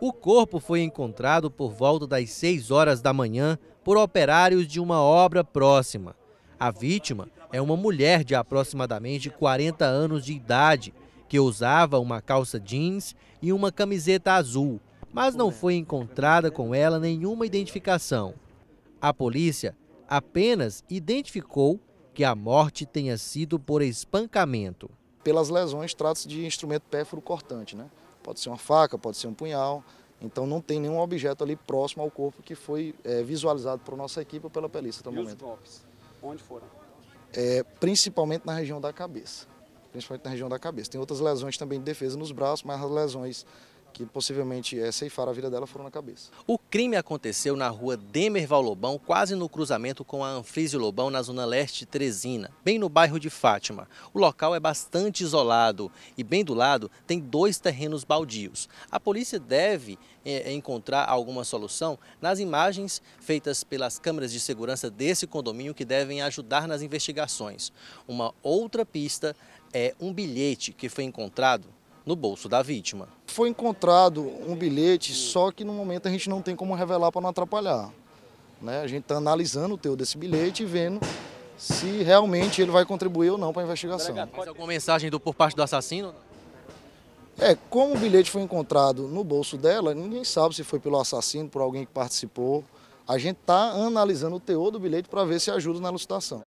O corpo foi encontrado por volta das 6 horas da manhã por operários de uma obra próxima. A vítima é uma mulher de aproximadamente 40 anos de idade que usava uma calça jeans e uma camiseta azul, mas não foi encontrada com ela nenhuma identificação. A polícia apenas identificou que a morte tenha sido por espancamento. Pelas lesões, trata-se de instrumento pérfuro cortante, né? Pode ser uma faca, pode ser um punhal. Então não tem nenhum objeto ali próximo ao corpo que foi é, visualizado por nossa equipe ou pela polícia, até o e momento. os golpes? Onde foram? É, principalmente na região da cabeça. Principalmente na região da cabeça. Tem outras lesões também de defesa nos braços, mas as lesões que possivelmente é ceifar a vida dela foram na cabeça. O crime aconteceu na rua Demerval Lobão, quase no cruzamento com a Anfrise Lobão, na zona leste de Trezina, bem no bairro de Fátima. O local é bastante isolado e bem do lado tem dois terrenos baldios. A polícia deve é, é, encontrar alguma solução nas imagens feitas pelas câmeras de segurança desse condomínio que devem ajudar nas investigações. Uma outra pista é um bilhete que foi encontrado no bolso da vítima. Foi encontrado um bilhete, só que no momento a gente não tem como revelar para não atrapalhar. Né? A gente está analisando o teu desse bilhete e vendo se realmente ele vai contribuir ou não para a investigação. Mas alguma mensagem do, por parte do assassino? É, como o bilhete foi encontrado no bolso dela, ninguém sabe se foi pelo assassino, por alguém que participou. A gente está analisando o teor do bilhete para ver se ajuda na elucidação.